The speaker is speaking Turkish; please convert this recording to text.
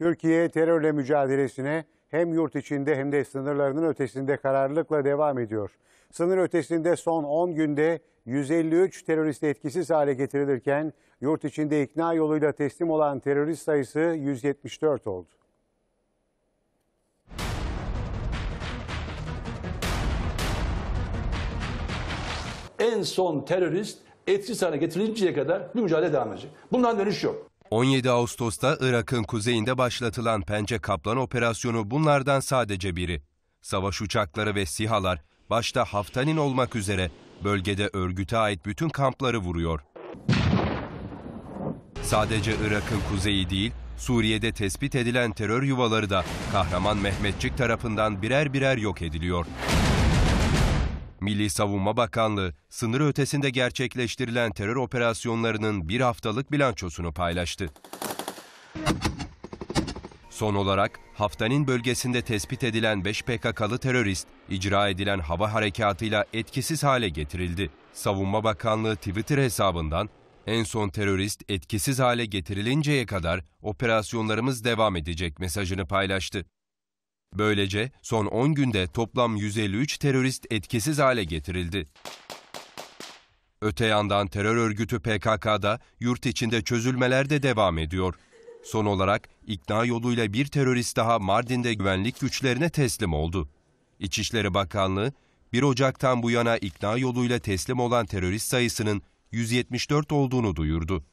Türkiye terörle mücadelesine hem yurt içinde hem de sınırlarının ötesinde kararlılıkla devam ediyor. Sınır ötesinde son 10 günde 153 terörist etkisiz hale getirilirken yurt içinde ikna yoluyla teslim olan terörist sayısı 174 oldu. En son terörist etkisiz hale getirilinceye kadar bir mücadele devam edecek. Bundan dönüş yok. 17 Ağustos'ta Irak'ın kuzeyinde başlatılan Pençe Kaplan operasyonu bunlardan sadece biri. Savaş uçakları ve sihalar başta Haftanin olmak üzere bölgede örgüte ait bütün kampları vuruyor. Sadece Irak'ın kuzeyi değil, Suriye'de tespit edilen terör yuvaları da Kahraman Mehmetçik tarafından birer birer yok ediliyor. Milli Savunma Bakanlığı sınır ötesinde gerçekleştirilen terör operasyonlarının bir haftalık bilançosunu paylaştı. Son olarak Haftanin bölgesinde tespit edilen 5 PKK'lı terörist icra edilen hava harekatıyla etkisiz hale getirildi. Savunma Bakanlığı Twitter hesabından en son terörist etkisiz hale getirilinceye kadar operasyonlarımız devam edecek mesajını paylaştı. Böylece son 10 günde toplam 153 terörist etkisiz hale getirildi. Öte yandan terör örgütü PKK'da yurt içinde çözülmeler de devam ediyor. Son olarak ikna yoluyla bir terörist daha Mardin'de güvenlik güçlerine teslim oldu. İçişleri Bakanlığı 1 Ocak'tan bu yana ikna yoluyla teslim olan terörist sayısının 174 olduğunu duyurdu.